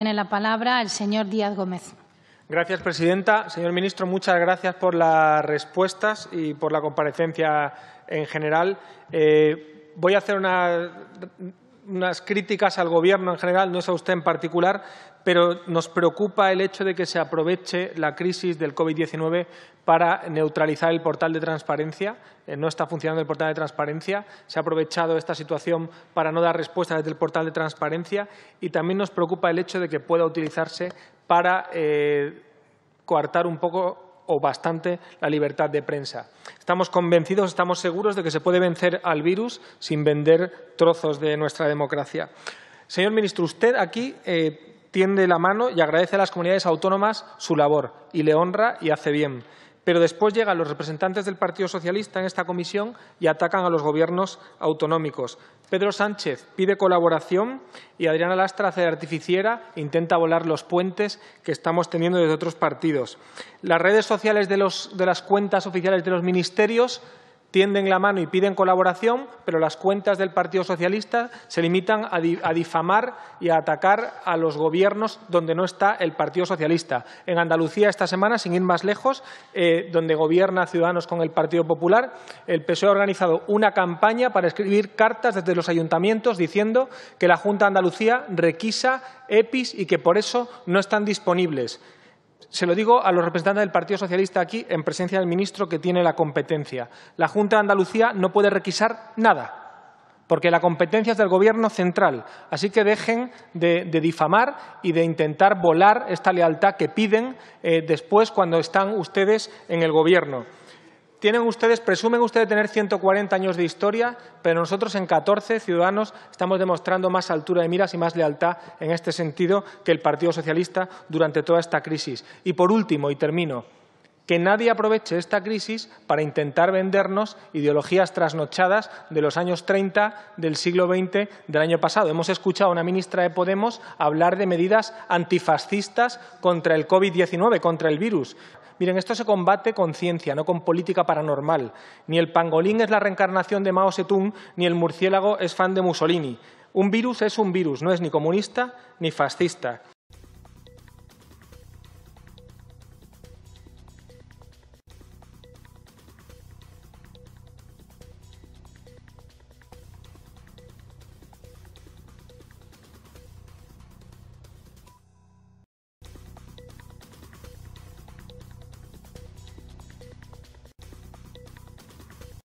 Tiene la palabra el señor Díaz Gómez. Gracias, presidenta. Señor ministro, muchas gracias por las respuestas y por la comparecencia en general. Eh, voy a hacer una unas críticas al Gobierno en general, no es a usted en particular, pero nos preocupa el hecho de que se aproveche la crisis del COVID-19 para neutralizar el portal de transparencia. Eh, no está funcionando el portal de transparencia. Se ha aprovechado esta situación para no dar respuesta desde el portal de transparencia. Y también nos preocupa el hecho de que pueda utilizarse para eh, coartar un poco o bastante la libertad de prensa. Estamos convencidos, estamos seguros de que se puede vencer al virus sin vender trozos de nuestra democracia. Señor ministro, usted aquí eh, tiende la mano y agradece a las comunidades autónomas su labor y le honra y hace bien. Pero después llegan los representantes del Partido Socialista en esta comisión y atacan a los gobiernos autonómicos. Pedro Sánchez pide colaboración y Adriana Lastra de artificiera intenta volar los puentes que estamos teniendo desde otros partidos. Las redes sociales de, de las cuentas oficiales de los ministerios tienden la mano y piden colaboración, pero las cuentas del Partido Socialista se limitan a, difamar y a atacar a los gobiernos donde no está el Partido Socialista. En Andalucía esta semana, sin ir más lejos, eh, donde gobierna Ciudadanos con el Partido Popular, el PSOE ha organizado una campaña para escribir cartas desde los ayuntamientos diciendo que la Junta de Andalucía requisa EPIs y que por eso no están disponibles. Se lo digo a los representantes del Partido Socialista aquí, en presencia del ministro que tiene la competencia. La Junta de Andalucía no puede requisar nada, porque la competencia es del Gobierno central. Así que dejen de, difamar y de intentar volar esta lealtad que piden eh, después cuando están ustedes en el Gobierno. Tienen ustedes, presumen ustedes tener 140 años de historia, pero nosotros en 14 ciudadanos estamos demostrando más altura de miras y más lealtad en este sentido que el Partido Socialista durante toda esta crisis. Y por último, y termino, que nadie aproveche esta crisis para intentar vendernos ideologías trasnochadas de los años 30 del siglo XX del año pasado. Hemos escuchado a una ministra de Podemos hablar de medidas antifascistas contra el COVID-19, contra el virus. Miren, esto se combate con ciencia, no con política paranormal. Ni el pangolín es la reencarnación de Mao Zedong, ni el murciélago es fan de Mussolini. Un virus es un virus, no es ni comunista ni fascista.